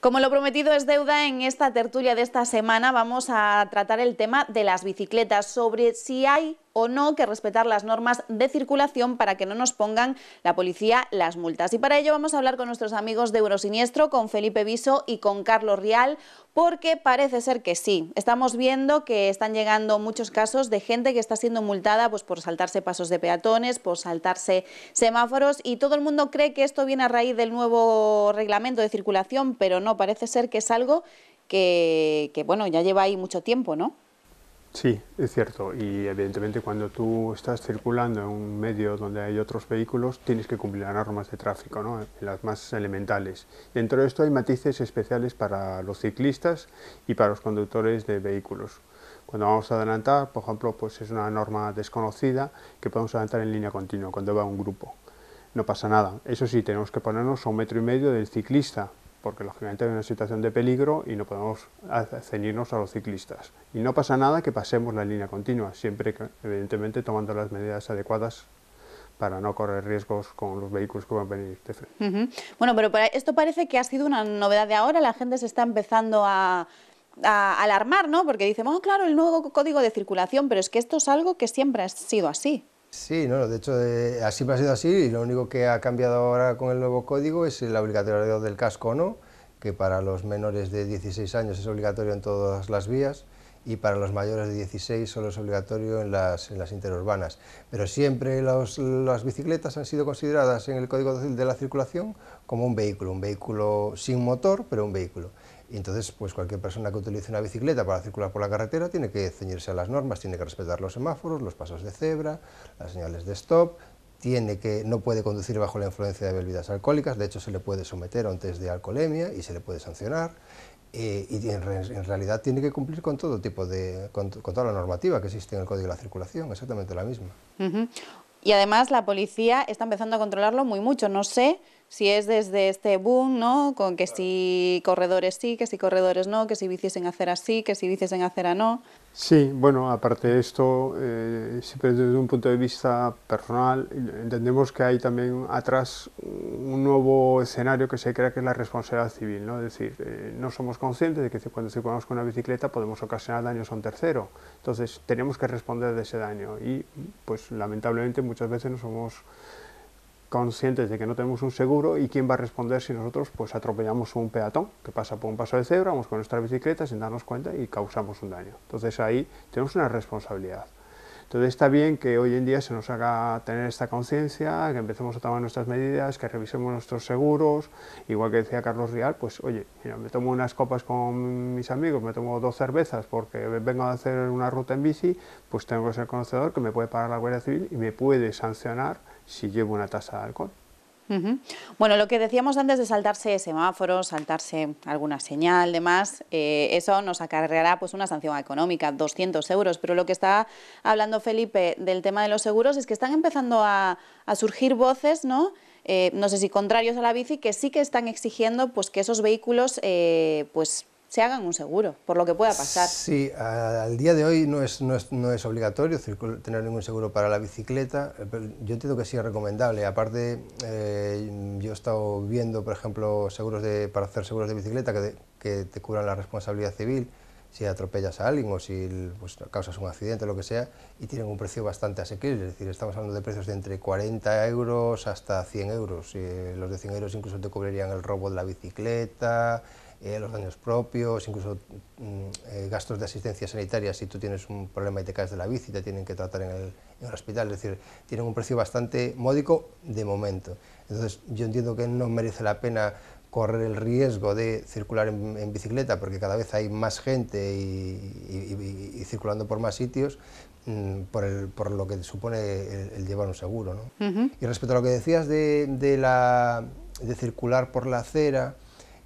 Como lo prometido es deuda, en esta tertulia de esta semana vamos a tratar el tema de las bicicletas, sobre si hay o no que respetar las normas de circulación para que no nos pongan la policía las multas. Y para ello vamos a hablar con nuestros amigos de Eurosiniestro, con Felipe Viso y con Carlos Rial, porque parece ser que sí. Estamos viendo que están llegando muchos casos de gente que está siendo multada pues, por saltarse pasos de peatones, por saltarse semáforos y todo el mundo cree que esto viene a raíz del nuevo reglamento de circulación, pero no, parece ser que es algo que, que bueno, ya lleva ahí mucho tiempo, ¿no? Sí, es cierto. Y evidentemente cuando tú estás circulando en un medio donde hay otros vehículos, tienes que cumplir las normas de tráfico, ¿no? las más elementales. Dentro de esto hay matices especiales para los ciclistas y para los conductores de vehículos. Cuando vamos a adelantar, por ejemplo, pues es una norma desconocida que podemos adelantar en línea continua cuando va un grupo. No pasa nada. Eso sí, tenemos que ponernos a un metro y medio del ciclista, porque lógicamente hay una situación de peligro y no podemos ceñirnos a los ciclistas. Y no pasa nada que pasemos la línea continua, siempre evidentemente tomando las medidas adecuadas para no correr riesgos con los vehículos que van a venir de Bueno, pero esto parece que ha sido una novedad de ahora, la gente se está empezando a, alarmar, ¿no? Porque dicen, bueno, oh, claro, el nuevo código de circulación, pero es que esto es algo que siempre ha sido así. Sí, no, de hecho eh, así ha sido así y lo único que ha cambiado ahora con el nuevo código es la obligatoriedad del casco no, que para los menores de 16 años es obligatorio en todas las vías y para los mayores de 16 solo es obligatorio en las, interurbanas. Pero siempre las bicicletas han sido consideradas en el Código de la Circulación como un vehículo, un vehículo sin motor, pero un vehículo. Y entonces, pues cualquier persona que utilice una bicicleta para circular por la carretera tiene que ceñirse a las normas, tiene que respetar los semáforos, los pasos de cebra, las señales de stop, tiene que, no puede conducir bajo la influencia de bebidas alcohólicas, de hecho se le puede someter a un test de alcoholemia y se le puede sancionar. Eh, y en, realidad tiene que cumplir con todo tipo de, con, toda la normativa que existe en el Código de la Circulación, exactamente la misma. Y además la policía está empezando a controlarlo muy mucho, no sé si es desde este boom, ¿no? Con que si corredores sí, que si corredores no, que si bicis en acera sí, que si bicis en a no. Sí, bueno, aparte de esto, eh, siempre desde un punto de vista personal, entendemos que hay también atrás un nuevo escenario que se crea que es la responsabilidad civil, ¿no? Es decir, eh, no somos conscientes de que cuando circulamos con una bicicleta podemos ocasionar daños a un tercero, entonces tenemos que responder de ese daño y, pues, lamentablemente muchas veces no somos conscientes de que no tenemos un seguro y quién va a responder si nosotros pues atropellamos un peatón que pasa por un paso de cebra, vamos con nuestra bicicleta sin darnos cuenta y causamos un daño. Entonces ahí tenemos una responsabilidad. Entonces está bien que hoy en día se nos haga tener esta conciencia, que empecemos a tomar nuestras medidas, que revisemos nuestros seguros, igual que decía Carlos Rial, pues oye, me tomo unas copas con mis amigos, me tomo dos cervezas porque vengo a hacer una ruta en bici, pues tengo que ser conocedor que me puede parar la Guardia Civil y me puede sancionar si llevo una tasa de alcohol. Bueno, lo que decíamos antes de saltarse semáforos, saltarse alguna señal, demás, eh, eso nos acarreará pues una sanción económica, 200 euros. Pero lo que está hablando Felipe del tema de los seguros es que están empezando a, surgir voces, ¿no? Eh, no sé si contrarios a la bici, que sí que están exigiendo pues que esos vehículos eh, pues se hagan un seguro, por lo que pueda pasar. Sí, al día de hoy no es, no es, no es obligatorio tener ningún seguro para la bicicleta, eh, pero yo entiendo que sí es recomendable. Aparte, eh, yo he estado viendo, por ejemplo, seguros de, para hacer seguros de bicicleta que te, que cubran la responsabilidad civil si atropellas a alguien o si pues, causas un accidente, lo que sea, y tienen un precio bastante asequible. Es decir, estamos hablando de precios de entre 40 euros hasta 100 euros. Y eh, los de 100 euros incluso te cubrirían el robo de la bicicleta, eh, los daños propios, incluso mm, eh, gastos de asistencia sanitaria si tú tienes un problema y te caes de la bici, te tienen que tratar en el, hospital, es decir, tienen un precio bastante módico de momento. Entonces yo entiendo que no merece la pena correr el riesgo de circular en, bicicleta porque cada vez hay más gente y, circulando por más sitios mm, por, lo que supone el, llevar un seguro. Y respecto a lo que decías de, de circular por la acera,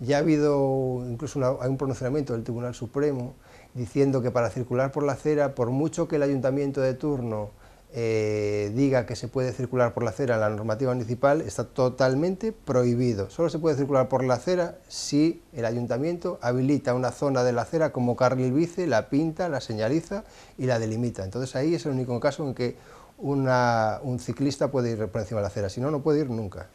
ya ha habido incluso hay un pronunciamiento del Tribunal Supremo diciendo que para circular por la acera, por mucho que el ayuntamiento de turno eh, diga que se puede circular por la acera en la normativa municipal, está totalmente prohibido. Solo se puede circular por la acera si el ayuntamiento habilita una zona de la acera como carril bici, la pinta, la señaliza y la delimita. Entonces ahí es el único caso en que un ciclista puede ir por encima de la acera, si no, no puede ir nunca.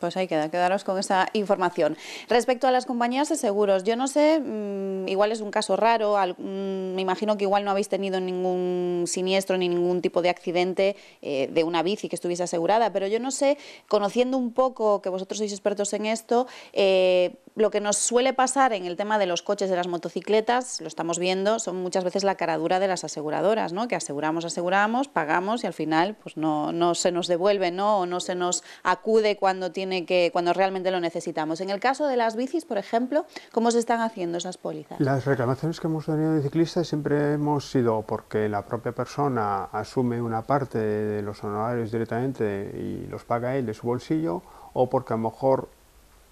Pues ahí queda, quedaros con esa información. Respecto a las compañías de seguros, yo no sé, mm, igual es un caso raro, mm, me imagino que igual no habéis tenido ningún siniestro ni ningún tipo de accidente eh, de una bici que estuviese asegurada, pero yo no sé, conociendo un poco, que vosotros sois expertos en esto, eh, lo que nos suele pasar en el tema de los coches, de las motocicletas, lo estamos viendo, son muchas veces la caradura de las aseguradoras, ¿no? que aseguramos, aseguramos, pagamos y al final pues no, no se nos devuelve ¿no? o no se nos acude cuando, tiene que, cuando realmente lo necesitamos. En el caso de las bicis, por ejemplo, ¿cómo se están haciendo esas pólizas? Las reclamaciones que hemos tenido de ciclistas siempre hemos sido porque la propia persona asume una parte de los honorarios directamente y los paga él de su bolsillo o porque a lo mejor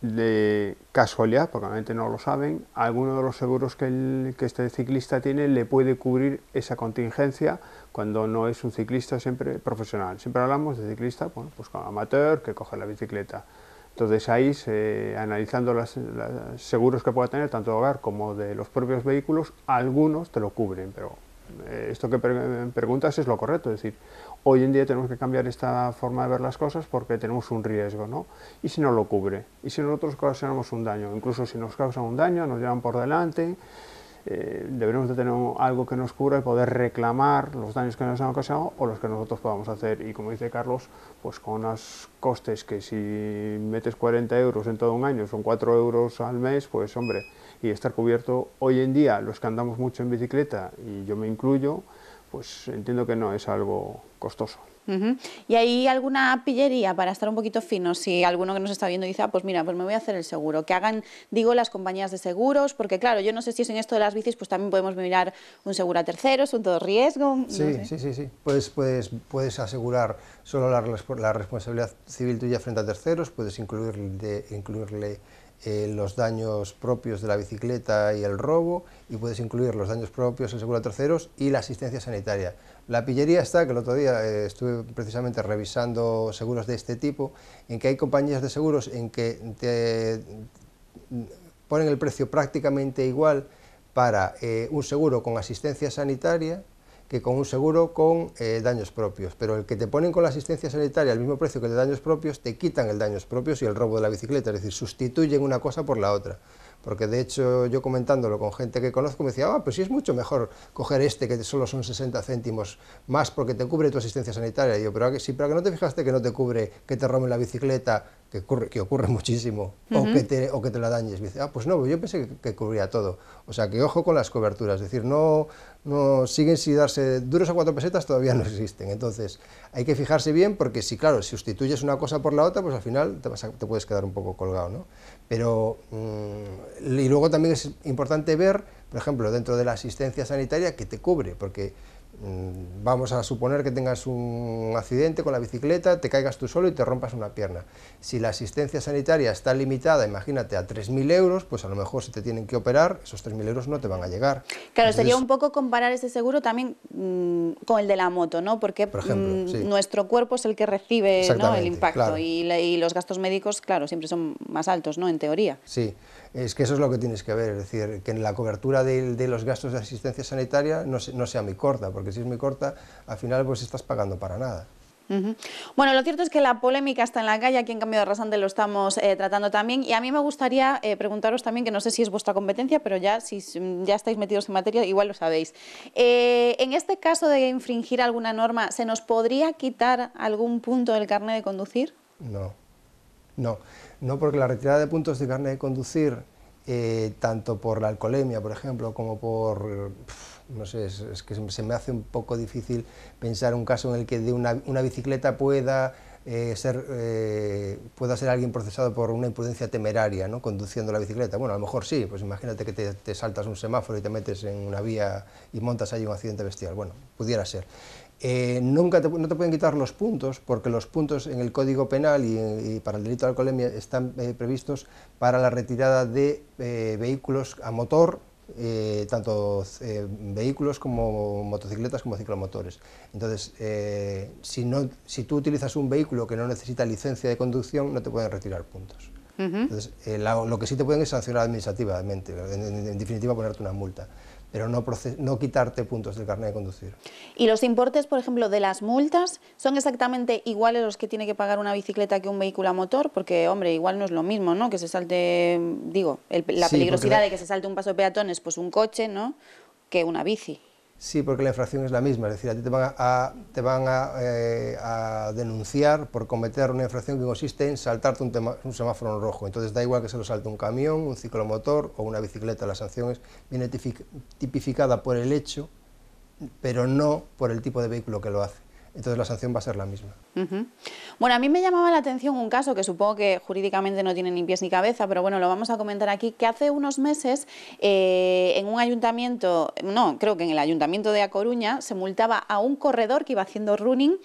de casualidad, porque obviamente no lo saben, alguno de los seguros que, este ciclista tiene le puede cubrir esa contingencia cuando no es un ciclista siempre profesional. Siempre hablamos de ciclista, pues con amateur que coge la bicicleta. Entonces ahí, analizando los seguros que pueda tener, tanto de hogar como de los propios vehículos, algunos te lo cubren, pero eh, esto que preguntas es lo correcto, decir, Hoy en día tenemos que cambiar esta forma de ver las cosas porque tenemos un riesgo, ¿no? Y si no lo cubre, y si nosotros causamos un daño, incluso si nos causan un daño, nos llevan por delante, eh, deberemos de tener algo que nos cubra y poder reclamar los daños que nos han causado o los que nosotros podamos hacer. Y como dice Carlos, pues con unos costes que si metes 40 euros en todo un año son 4 euros al mes, pues hombre, y estar cubierto hoy en día, los que andamos mucho en bicicleta, y yo me incluyo, pues entiendo que no es algo costoso. ¿Y hay alguna pillería para estar un poquito fino? Si alguno que nos está viendo dice, ah, pues mira, pues me voy a hacer el seguro. Que hagan, digo, las compañías de seguros, porque claro, yo no sé si es en esto de las bicis, pues también podemos mirar un seguro a terceros, un todo riesgo. Sí, sí, sí, sí. Puedes, puedes asegurar solo la, la responsabilidad civil tuya frente a terceros, puedes incluirle, incluirle eh, los daños propios de la bicicleta y el robo, y puedes incluir los daños propios, el seguro de terceros y la asistencia sanitaria. La pillería está, que el otro día eh, estuve precisamente revisando seguros de este tipo, en que hay compañías de seguros en que te ponen el precio prácticamente igual para eh, un seguro con asistencia sanitaria que con un seguro con eh, daños propios, pero el que te ponen con la asistencia sanitaria al mismo precio que el de daños propios, te quitan el daños propios y el robo de la bicicleta, es decir, sustituyen una cosa por la otra. Porque de hecho yo comentándolo con gente que conozco me decía, ah, pues sí es mucho mejor coger este que solo son 60 céntimos más porque te cubre tu asistencia sanitaria. Y yo, pero sí, para que no te fijaste que no te cubre que te roben la bicicleta que ocurre, muchísimo, o, que te, o que te la dañes. Y dice, ah, pues no, yo pensé que, cubría todo. O sea, que ojo con las coberturas, es decir, no, no siguen sin darse duros a cuatro pesetas, todavía no existen. Entonces, hay que fijarse bien porque si, claro, si sustituyes una cosa por la otra, pues al final te, vas te puedes quedar un poco colgado, ¿no? Pero, mm, y luego también es importante ver, por ejemplo, dentro de la asistencia sanitaria, que te cubre, porque Mm, vamos a suponer que tengas un accidente con la bicicleta, te caigas tú solo y te rompas una pierna. Si la asistencia sanitaria está limitada, imagínate, a 3.000 euros, pues a lo mejor si te tienen que operar, esos 3.000 euros no te van a llegar. Claro, sería un poco comparar ese seguro también mm, con el de la moto, ¿no? Porque mm, nuestro cuerpo es el que recibe el impacto y, los gastos médicos, claro, siempre son más altos, ¿no? En teoría. Sí. Es que eso es lo que tienes que ver, es decir, que la cobertura de, los gastos de asistencia sanitaria no sea muy corta, porque que si es muy corta, al final pues estás pagando para nada. Bueno, lo cierto es que la polémica está en la calle, aquí en Cambio de Rasante lo estamos eh, tratando también y a mí me gustaría eh, preguntaros también, que no sé si es vuestra competencia, pero ya si mm, ya estáis metidos en materia, igual lo sabéis. Eh, en este caso de infringir alguna norma, ¿se nos podría quitar algún punto del carnet de conducir? No, no, no porque la retirada de puntos de carnet de conducir eh, tanto por la alcoholemia, por ejemplo, como por... no sé, es, que se me hace un poco difícil pensar un caso en el que de una, bicicleta pueda eh, ser, eh, pueda ser alguien procesado por una imprudencia temeraria, ¿no? conduciendo la bicicleta. Bueno, a lo mejor sí, pues imagínate que te, te, saltas un semáforo y te metes en una vía y montas allí un accidente bestial. Bueno, pudiera ser. Eh, nunca te, no te pueden quitar los puntos, porque los puntos en el Código Penal y, para el delito de alcoholemia están eh, previstos para la retirada de eh, vehículos a motor, tanto vehículos como motocicletas como ciclomotores. Entonces, si, no, si tú utilizas un vehículo que no necesita licencia de conducción, no te pueden retirar puntos. Entonces, lo que sí te pueden es sancionar administrativamente, en definitiva ponerte una multa pero no, no quitarte puntos del carnet de conducir. ¿Y los importes, por ejemplo, de las multas son exactamente iguales los que tiene que pagar una bicicleta que un vehículo a motor? Porque, hombre, igual no es lo mismo, ¿no? Que se salte, digo, la peligrosidad de que se salte un paso de peatones, pues un coche, ¿no? Que una bici. Sí, porque la infracción es la misma, es decir, a ti te van a, eh, denunciar por cometer una infracción que consiste en saltarte un, semáforo en rojo. Entonces da igual que se lo salte un camión, un ciclomotor o una bicicleta. La sanción es, viene tipificada por el hecho, pero no por el tipo de vehículo que lo hace entonces la sanción va a ser la misma. Bueno, a mí me llamaba la atención un caso que supongo que jurídicamente no tiene ni pies ni cabeza, pero bueno, lo vamos a comentar aquí, que hace unos meses eh, en un ayuntamiento, no, creo que en el ayuntamiento de A Coruña, se multaba a un corredor que iba haciendo running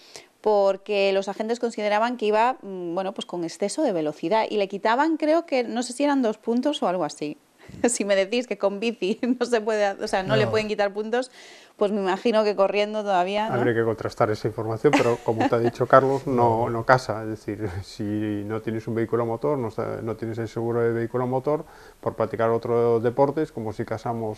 porque los agentes consideraban que iba mm, bueno, pues con exceso de velocidad y le quitaban, creo que, no sé si eran dos puntos o algo así. si me decís que con bici no se puede, o sea, no. le pueden quitar puntos, pues me imagino que corriendo todavía. Habría que contrastar esa información, pero como te ha dicho Carlos, no, no casa. Es decir, si no tienes un vehículo motor, no, tienes el seguro de vehículo motor, por practicar otros deportes, como si casamos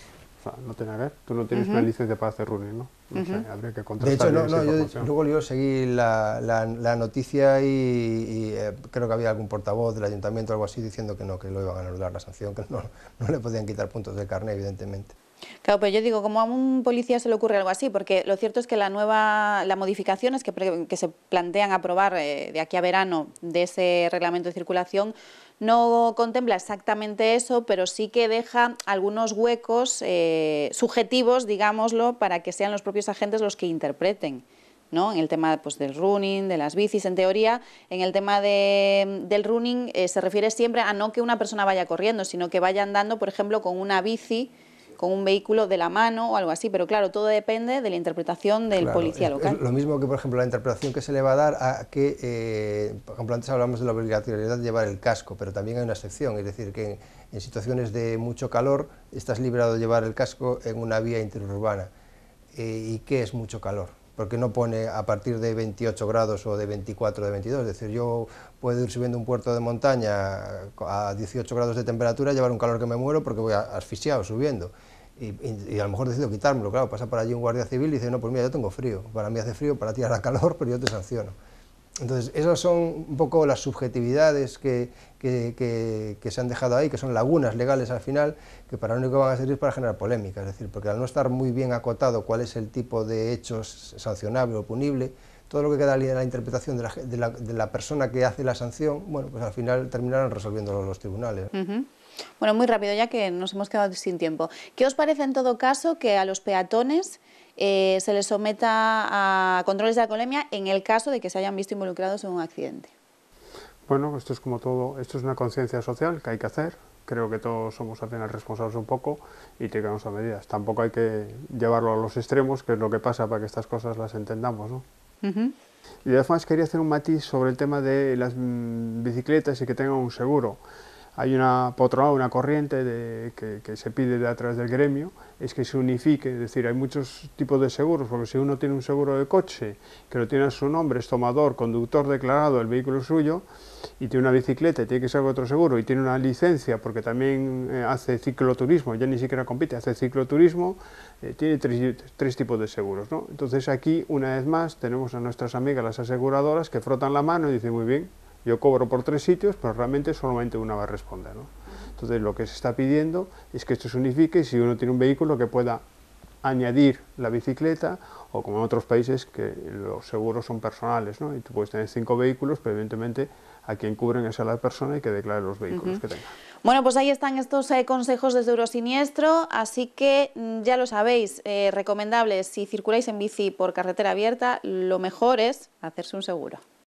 no tiene que ver. Tú no tienes uh una licencia para hacer running, ¿no? no habría que contrastar De hecho, yo, luego yo seguí la, la, noticia y, eh, creo que había algún portavoz del ayuntamiento o algo así diciendo que no, que lo iban a anular la sanción, que no, no le podían quitar puntos de carne, evidentemente. Claro, pero yo digo, como a un policía se le ocurre algo así? Porque lo cierto es que la nueva, las modificaciones que, que se plantean aprobar eh, de aquí a verano de ese reglamento de circulación no contempla exactamente eso, pero sí que deja algunos huecos eh, subjetivos, digámoslo, para que sean los propios agentes los que interpreten. ¿no? En el tema pues, del running, de las bicis, en teoría, en el tema de, del running eh, se refiere siempre a no que una persona vaya corriendo, sino que vaya andando, por ejemplo, con una bici con un vehículo de la mano o algo así, pero claro, todo depende de la interpretación del policía local. lo mismo que, por ejemplo, la interpretación que se le va a dar a que, eh, por ejemplo, antes hablamos de la obligatoriedad de llevar el casco, pero también hay una excepción, es decir, que en, situaciones de mucho calor estás liberado de llevar el casco en una vía interurbana. Eh, ¿Y qué es mucho calor? porque no pone a partir de 28 grados o de 24 de 22, es decir, yo puedo ir subiendo un puerto de montaña a 18 grados de temperatura, llevar un calor que me muero porque voy asfixiado subiendo. Y, a lo mejor decido quitármelo, claro, pasa por allí un guardia civil y dice, no, pues mira, yo tengo frío, para mí hace frío, para ti hará calor, pero yo te sanciono. Entonces, esas son un poco las subjetividades que, que, se han dejado ahí, que son lagunas legales al final, que para lo único que van a servir es para generar polémica, es decir, porque al no estar muy bien acotado cuál es el tipo de hechos sancionable o punible, todo lo que queda en la interpretación de la, de persona que hace la sanción, bueno, pues al final terminarán resolviéndolo los tribunales. Bueno, muy rápido, ya que nos hemos quedado sin tiempo. ¿Qué os parece en todo caso que a los peatones eh, se les someta a controles de alcoholemia en el caso de que se hayan visto involucrados en un accidente. Bueno, esto es como todo, esto es una conciencia social que hay que hacer. Creo que todos somos apenas responsables un poco y tengamos a medidas. Tampoco hay que llevarlo a los extremos, que es lo que pasa para que estas cosas las entendamos. ¿no? Y además quería hacer un matiz sobre el tema de las mm, bicicletas y que tengan un seguro hay una una corriente que, se pide de atrás del gremio, es que se unifique, es decir, hay muchos tipos de seguros, porque si uno tiene un seguro de coche, que lo tiene a su nombre, es tomador, conductor declarado, el vehículo suyo, y tiene una bicicleta tiene que ser otro seguro, y tiene una licencia porque también eh, hace cicloturismo, ya ni siquiera compite, hace cicloturismo, eh, tiene tres, tres, tipos de seguros, Entonces aquí, una vez más, tenemos a nuestras amigas las aseguradoras que frotan la mano y dicen, muy bien, yo cobro por tres sitios, pero realmente solamente una va a responder. Entonces lo que se está pidiendo es que esto se unifique y si uno tiene un vehículo que pueda añadir la bicicleta o como en otros países que los seguros son personales ¿no? y tú puedes tener cinco vehículos, pero evidentemente a quien cubren es a la persona y que declare los vehículos que tenga. Bueno, pues ahí están estos eh, consejos desde Eurosiniestro, así que mm, ya lo sabéis, eh, recomendable si circuláis en bici por carretera abierta, lo mejor es hacerse un seguro.